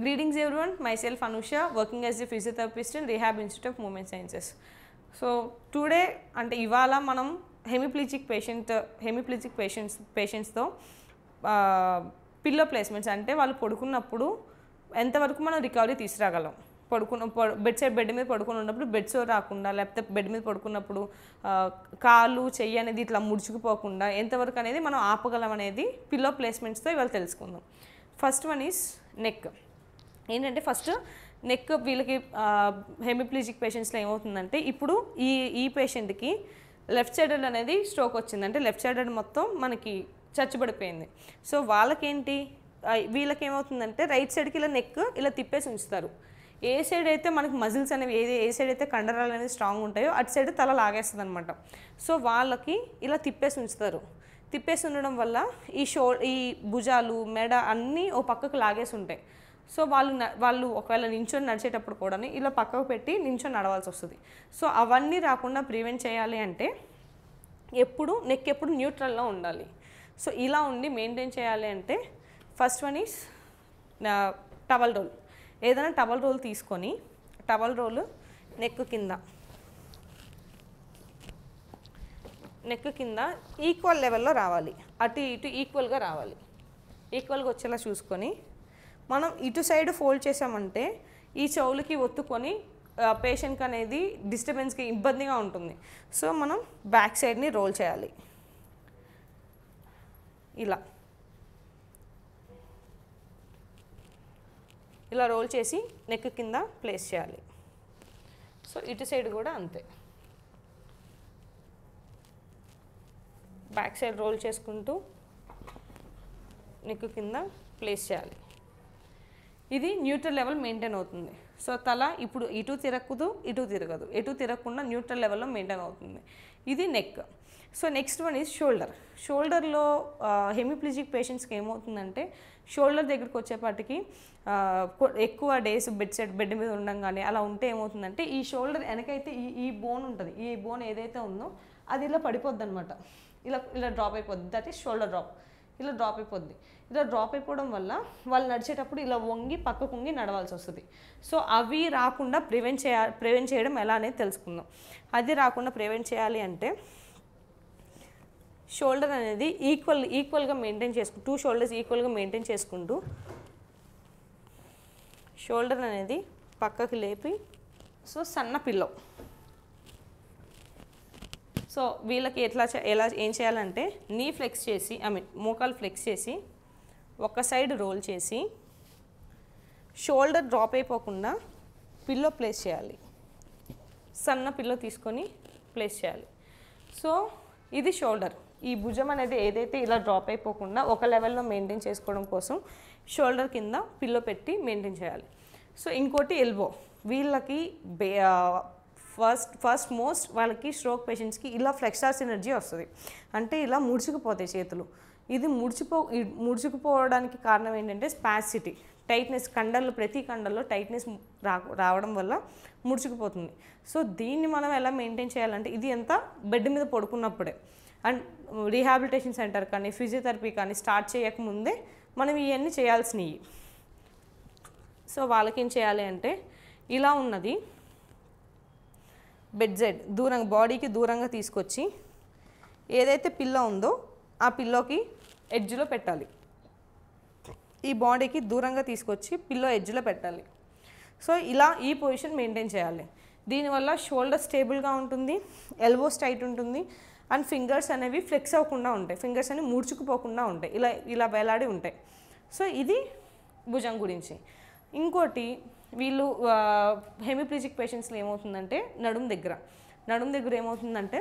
Greetings my self Anusha working as a physiotherapist in rehab institute of movement sciences so today అంటే ఇవాళ మనం hemiplegic patient hemiplegic patients పేషెంట్స్తో pillow placements అంటే వాళ్ళు పడుకున్నప్పుడు ఎంతవరకు మనం రికవరీ తీసుకురాగలం పడుకున్న బెడ్ సైడ్ బెడ్ మీద పడుకుని ఉన్నప్పుడు బెడ్ సో రాకుండా లేకపోతే బెడ్ మీద పడుకున్నప్పుడు కాళ్ళు చెయ్యి అనేది ఇట్లా ముడుచుకుపోకుండా ఎంతవరకు అనేది మనం ఆపగలం అనేది పిల్లో ప్లేస్మెంట్స్తో ఇవాళ తెలుసుకుందాం ఫస్ట్ వన్ ఈజ్ నెక్ ఏంటంటే ఫస్ట్ నెక్ వీళ్ళకి హెమిప్లీజిక్ పేషెంట్స్లో ఏమవుతుందంటే ఇప్పుడు ఈ ఈ పేషెంట్కి లెఫ్ట్ సైడెడ్ అనేది స్ట్రోక్ వచ్చింది అంటే లెఫ్ట్ సైడెడ్ మొత్తం మనకి చచ్చిబడిపోయింది సో వాళ్ళకేంటి వీళ్ళకి ఏమవుతుందంటే రైట్ సైడ్కి ఇలా నెక్ ఇలా తిప్పేసి ఉంచుతారు ఏ సైడ్ అయితే మనకి మజిల్స్ అనేవి ఏది ఏ సైడ్ అయితే కండరాలు అనేవి స్ట్రాంగ్ ఉంటాయో అటు సైడ్ తల లాగేస్తుంది అనమాట సో వాళ్ళకి ఇలా తిప్పేసి ఉంచుతారు తిప్పేసి ఉండడం వల్ల ఈ షో ఈ భుజాలు మెడ అన్నీ ఓ పక్కకు లాగేసి ఉంటాయి సో వాళ్ళు వాళ్ళు ఒకవేళ నించొని నడిచేటప్పుడు కూడా ఇలా పక్కకు పెట్టి నించొని నడవాల్సి వస్తుంది సో అవన్నీ రాకుండా ప్రివెంట్ చేయాలి అంటే ఎప్పుడు నెక్ ఎప్పుడు న్యూట్రల్లో ఉండాలి సో ఇలా ఉండి మెయింటైన్ చేయాలి అంటే first one is towel roll ఏదైనా టవల్ రోల్ తీసుకొని టవల్ రోల్ నెక్ కింద నెక్ కింద ఈక్వల్ లెవెల్లో రావాలి అటు ఇటు ఈక్వల్గా రావాలి ఈక్వల్గా వచ్చేలా చూసుకొని మనం ఇటు సైడ్ ఫోల్డ్ చేసామంటే ఈ చెవులకి ఒత్తుకొని పేషెంట్కి అనేది డిస్టర్బెన్స్కి ఇబ్బందిగా ఉంటుంది సో మనం బ్యాక్ సైడ్ని రోల్ చేయాలి ఇలా ఇలా రోల్ చేసి నెక్ కింద ప్లేస్ చేయాలి సో ఇటు సైడ్ కూడా అంతే బ్యాక్ సైడ్ రోల్ చేసుకుంటూ నెక్ కింద ప్లేస్ చేయాలి ఇది న్యూట్రల్ లెవెల్ మెయింటైన్ అవుతుంది సో తల ఇప్పుడు ఇటు తిరగదు ఇటు తిరగదు ఎటు తిరగకుండా న్యూట్రల్ లెవెల్లో మెయింటైన్ అవుతుంది ఇది neck so next one is shoulder షోల్డర్లో హెమిప్లిజిక్ పేషెంట్స్కి ఏమవుతుందంటే షోల్డర్ దగ్గరికి వచ్చేపాటికి ఎక్కువ డేస్ బెడ్ సెట్ బెడ్ మీద ఉండడం కానీ అలా ఉంటే ఏమవుతుందంటే ఈ షోల్డర్ వెనకైతే ఈ ఈ బోన్ ఉంటుంది ఈ బోన్ ఏదైతే ఉందో అది ఇలా పడిపోద్ది అనమాట ఇలా ఇలా డ్రాప్ అయిపోద్ది దట్ ఈస్ షోల్డర్ డ్రాప్ ఇలా డ్రాప్ అయిపోద్ది ఇలా డ్రాప్ అయిపోవడం వల్ల వాళ్ళు నడిచేటప్పుడు ఇలా వంగి పక్కకు వంగి నడవాల్సి వస్తుంది సో అవి రాకుండా ప్రివెంట్ చేయ ప్రివెంట్ చేయడం ఎలా అనేది తెలుసుకుందాం అది రాకుండా ప్రివెంట్ చేయాలి అంటే షోల్డర్ అనేది ఈక్వల్ ఈక్వల్గా మెయింటైన్ చేసుకు టూ షోల్డర్స్ ఈక్వల్గా మెయింటైన్ చేసుకుంటూ షోల్డర్ అనేది పక్కకు లేపి సో సన్న పిల్లో సో వీళ్ళకి ఎట్లా ఎలా ఏం చేయాలంటే నీ ఫ్లెక్స్ చేసి ఐ మీన్ మోకాలు ఫ్లెక్స్ చేసి ఒక సైడ్ రోల్ చేసి షోల్డర్ డ్రాప్ అయిపోకుండా పిల్లో ప్లేస్ చేయాలి సన్న పిల్లో తీసుకొని ప్లేస్ చేయాలి సో ఇది షోల్డర్ ఈ భుజం అనేది ఏదైతే ఇలా డ్రాప్ అయిపోకుండా ఒక లెవెల్లో మెయింటైన్ చేసుకోవడం కోసం షోల్డర్ కింద పిల్లో పెట్టి మెయింటైన్ చేయాలి సో ఇంకోటి ఎల్బో వీళ్ళకి ఫస్ట్ ఫస్ట్ మోస్ట్ వాళ్ళకి స్ట్రోక్ పేషెంట్స్కి ఇలా ఫ్లెక్సార్స్ ఎనర్జీ వస్తుంది అంటే ఇలా ముడుచుకుపోతాయి చేతులు ఇది ముడిచిపో ముడుచుకుపోవడానికి కారణం ఏంటంటే స్పాసిటీ టైట్నెస్ కండల్లో ప్రతి కండల్లో టైట్నెస్ రా రావడం వల్ల ముడుచుకుపోతుంది సో దీన్ని మనం ఎలా మెయింటైన్ చేయాలంటే ఇది ఎంత బెడ్ మీద పడుకున్నప్పుడే అండ్ రీహాబిలిటేషన్ సెంటర్ కానీ ఫిజియోథెరపీ కానీ స్టార్ట్ చేయకముందే మనం ఇవన్నీ చేయాల్సినవి సో వాళ్ళకేం చేయాలి అంటే ఇలా ఉన్నది బెడ్ జెడ్ దూరంగా బాడీకి దూరంగా తీసుకొచ్చి ఏదైతే పిల్లో ఉందో ఆ పిల్లోకి ఎడ్జ్లో పెట్టాలి ఈ బాడీకి దూరంగా తీసుకొచ్చి పిల్లో ఎడ్జ్లో పెట్టాలి సో ఇలా ఈ పొజిషన్ మెయింటైన్ చేయాలి దీనివల్ల షోల్డర్ స్టేబుల్గా ఉంటుంది ఎల్బోస్ టైట్ ఉంటుంది అండ్ ఫింగర్స్ అనేవి ఫ్లెక్స్ అవ్వకుండా ఉంటాయి ఫింగర్స్ అనేవి ముడుచుకుపోకుండా ఉంటాయి ఇలా ఇలా వేలాడి ఉంటాయి సో ఇది భుజం గురించి ఇంకోటి వీళ్ళు హెమిప్లిజిక్ పేషెంట్స్లో ఏమవుతుందంటే నడుం దగ్గర నడుం దగ్గర ఏమవుతుందంటే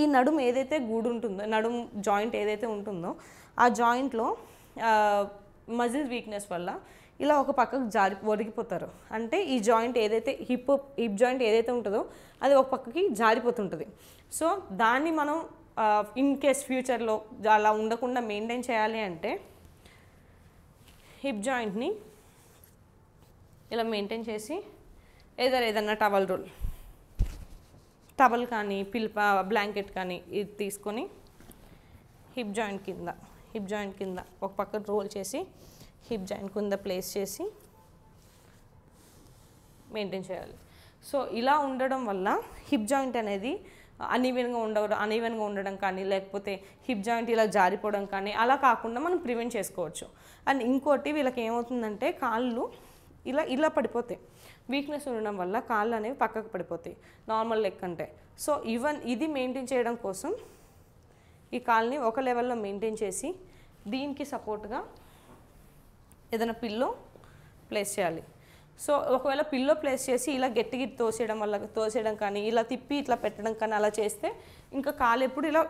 ఈ నడుం ఏదైతే గూడు ఉంటుందో నడుం జాయింట్ ఏదైతే ఉంటుందో ఆ జాయింట్లో మజిల్ వీక్నెస్ వల్ల ఇలా ఒక పక్కకు జారి ఒరిగిపోతారు అంటే ఈ జాయింట్ ఏదైతే హిప్ హిప్ జాయింట్ ఏదైతే ఉంటుందో అది ఒక పక్కకి జారిపోతుంటుంది సో దాన్ని మనం ఇన్ కేస్ ఫ్యూచర్లో అలా ఉండకుండా మెయింటైన్ చేయాలి అంటే హిప్ జాయింట్ని ఇలా మెయింటైన్ చేసి ఏదైనా ఏదన్నా టవల్ రోల్ టవల్ కానీ పిల్ప బ్లాంకెట్ కానీ ఇది తీసుకొని హిప్ జాయింట్ కింద హిప్ జాయింట్ కింద ఒక పక్క రోల్ చేసి హిప్ జాయింట్ కింద ప్లేస్ చేసి మెయింటైన్ చేయాలి సో ఇలా ఉండడం వల్ల హిప్ జాయింట్ అనేది అనీవెన్గా ఉండడం అనీవెన్గా ఉండడం కానీ లేకపోతే హిప్ జాయింట్ ఇలా జారిపోవడం కానీ అలా కాకుండా మనం ప్రివెంట్ చేసుకోవచ్చు అండ్ ఇంకోటి వీళ్ళకి ఏమవుతుందంటే కాళ్ళు ఇలా ఇలా పడిపోతాయి వీక్నెస్ ఉండడం వల్ల కాళ్ళు అనేవి పక్కకు పడిపోతాయి నార్మల్ లెగ్ అంటే సో ఈవెన్ ఇది మెయింటైన్ చేయడం కోసం ఈ కాల్ని ఒక లెవెల్లో మెయింటైన్ చేసి దీనికి సపోర్ట్గా ఏదైనా పిల్లో ప్లేస్ చేయాలి సో ఒకవేళ పిల్లో ప్లేస్ చేసి ఇలా గట్టి గిట్టి తోసేయడం వల్ల తోసేయడం కానీ ఇలా తిప్పి ఇట్లా పెట్టడం కానీ అలా చేస్తే ఇంకా కాలు ఎప్పుడు ఇలా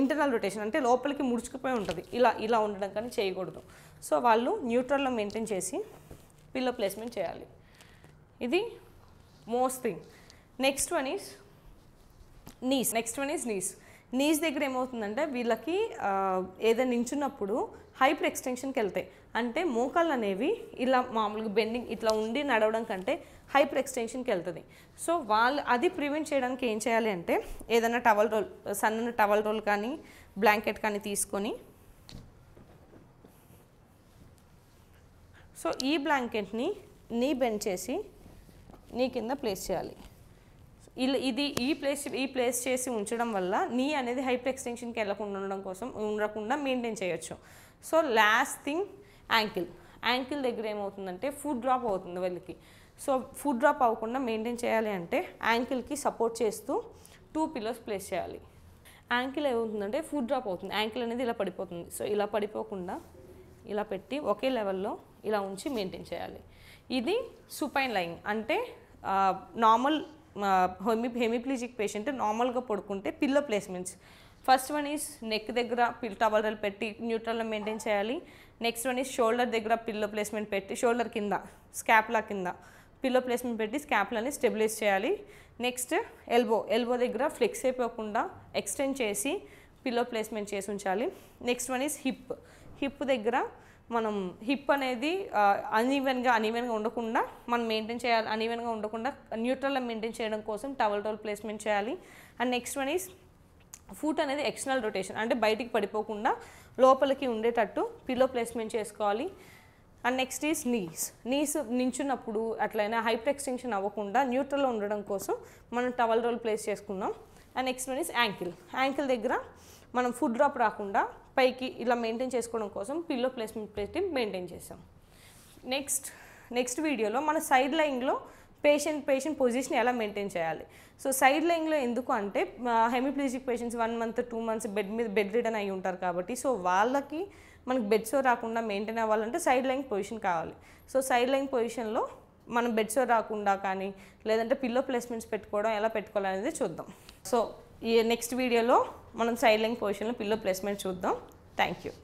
ఇంటర్నల్ రొటేషన్ అంటే లోపలికి ముడుచుకుపోయి ఉంటుంది ఇలా ఇలా ఉండడం కానీ చేయకూడదు సో వాళ్ళు న్యూట్రల్లో మెయింటైన్ చేసి పిల్లో ప్లేస్మెంట్ చేయాలి ఇది most thing next one is knees next one is knees knees దగ్గర ఏమవుతుందంటే వీళ్ళకి ఏదైనా నించున్నప్పుడు హైపర్ ఎక్స్టెన్షన్కి వెళ్తాయి అంటే మోకాళ్ళు అనేవి ఇలా మామూలుగా బెండింగ్ ఇట్లా ఉండి నడవడం కంటే హైపర్ ఎక్స్టెన్షన్కి వెళ్తుంది సో వాళ్ళు అది ప్రివెంట్ చేయడానికి ఏం చేయాలి అంటే ఏదైనా టవల్ రోల్ సన్న టవల్ రోల్ కానీ బ్లాంకెట్ కానీ తీసుకొని సో ఈ బ్లాంకెట్ని నీ బెండ్ చేసి నీ కింద ప్లేస్ చేయాలి ఇది ఈ ప్లేస్ ఈ ప్లేస్ చేసి ఉంచడం వల్ల నీ అనేది హైపర్ ఎక్స్టెన్షన్కి వెళ్ళకుండా ఉండడం కోసం ఉండకుండా మెయింటైన్ చేయొచ్చు so last thing ankle ankle దగ్గర ఏమవుతుందంటే ఫుడ్ డ్రాప్ అవుతుంది వీళ్ళకి సో ఫుడ్ డ్రాప్ అవ్వకుండా మెయింటైన్ చేయాలి అంటే యాంకిల్కి సపోర్ట్ చేస్తూ టూ పిల్లోస్ ప్లేస్ చేయాలి యాంకిల్ ఏమవుతుందంటే ఫుడ్ డ్రాప్ అవుతుంది యాంకిల్ అనేది ఇలా పడిపోతుంది సో ఇలా పడిపోకుండా ఇలా పెట్టి ఒకే లెవెల్లో ఇలా ఉంచి మెయింటైన్ చేయాలి ఇది సుపైన్ లైన్ అంటే నార్మల్ హెమి హెమిప్లీజిక్ పేషెంట్ నార్మల్గా పడుకుంటే pillow placements first one is neck దగ్గర పిల్ టవల్ పెట్టి న్యూట్రల్లో మెయింటైన్ చేయాలి నెక్స్ట్ వన్ ఈజ్ షోల్డర్ దగ్గర పిల్లో ప్లేస్మెంట్ పెట్టి షోల్డర్ కింద స్కాప్లా కింద పిల్లో ప్లేస్మెంట్ పెట్టి స్కాప్లని స్టెబిలైజ్ చేయాలి నెక్స్ట్ ఎల్బో ఎల్బో దగ్గర ఫ్లెక్స్ అయిపోకుండా ఎక్స్టెండ్ చేసి పిల్లో ప్లేస్మెంట్ చేసి ఉంచాలి next one is hip hip దగ్గర మనం హిప్ అనేది అన్ఈవెన్గా అన్ఈవెన్గా ఉండకుండా మనం మెయింటైన్ చేయాలి అన్ఈవెన్గా ఉండకుండా న్యూట్రల్లో మెయింటైన్ చేయడం కోసం టవల్ టవల్ ప్లేస్మెంట్ చేయాలి and next one is foot అనేది ఎక్స్టర్నల్ రొటేషన్ అంటే బయటికి పడిపోకుండా లోపలికి ఉండేటట్టు పిల్లో ప్లేస్మెంట్ చేసుకోవాలి and next is knees knees నించున్నప్పుడు అట్లయినా హైపర్ ఎక్స్టెన్షన్ అవ్వకుండా న్యూట్రల్లో ఉండడం కోసం మనం టవల్ రోల్ ప్లేస్ చేసుకున్నాం and next one is ankle ankle దగ్గర మనం ఫుడ్ డ్రాప్ రాకుండా పైకి ఇలా మెయింటైన్ చేసుకోవడం కోసం పిల్లో ప్లేస్మెంట్ పెట్టి మెయింటైన్ చేస్తాం నెక్స్ట్ నెక్స్ట్ వీడియోలో మన సైడ్ లైన్లో పేషెంట్ పేషెంట్ పొజిషన్ ఎలా మెయింటైన్ చేయాలి సో సైడ్ లైన్లో ఎందుకు అంటే hemiplegic patients one month two months bed మీద బెడ్ రిటర్న్ అయి ఉంటారు కాబట్టి సో వాళ్ళకి మనకి బెడ్ సో రాకుండా మెయింటైన్ అవ్వాలంటే సైడ్ లైన్ పొజిషన్ కావాలి సో సైడ్ లైన్ పొజిషన్లో మనం బెడ్ సో రాకుండా కానీ లేదంటే పిల్లో ప్లేస్మెంట్స్ పెట్టుకోవడం ఎలా పెట్టుకోవాలనేది చూద్దాం సో ఈ నెక్స్ట్ వీడియోలో మనం సైడ్ లైన్ పొజిషన్లో పిల్లో ప్లేస్మెంట్ చూద్దాం థ్యాంక్ యూ